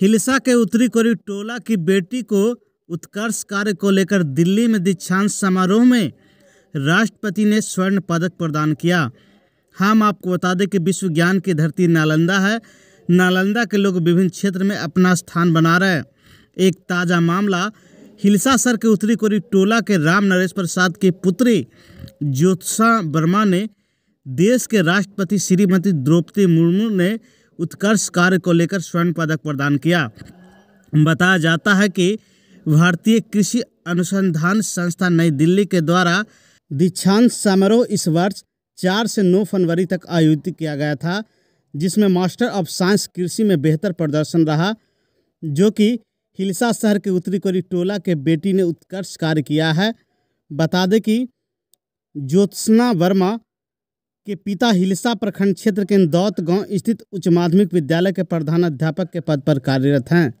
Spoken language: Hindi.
हिलसा के उत्तरी कोरी टोला की बेटी को उत्कर्ष कार्य को लेकर दिल्ली में दीक्षांत समारोह में राष्ट्रपति ने स्वर्ण पदक प्रदान किया हम आपको बता दें कि विश्व ज्ञान की धरती नालंदा है नालंदा के लोग विभिन्न क्षेत्र में अपना स्थान बना रहे हैं एक ताज़ा मामला हिलसा सर के उत्तरी कोरी टोला के राम नरेश प्रसाद की पुत्री ज्योत्सा वर्मा ने देश के राष्ट्रपति श्रीमती द्रौपदी मुर्मू ने उत्कर्ष कार्य को लेकर स्वर्ण पदक प्रदान किया बताया जाता है कि भारतीय कृषि अनुसंधान संस्था नई दिल्ली के द्वारा दीक्षांत समारोह इस वर्ष चार से नौ फरवरी तक आयोजित किया गया था जिसमें मास्टर ऑफ साइंस कृषि में बेहतर प्रदर्शन रहा जो कि हिलसा शहर के उत्तरी कोरी टोला के बेटी ने उत्कर्ष कार्य किया है बता दें कि ज्योत्सना वर्मा के पिता हिलसा प्रखंड क्षेत्र के दौत गांव स्थित उच्च माध्यमिक विद्यालय के प्रधानाध्यापक के पद पर कार्यरत हैं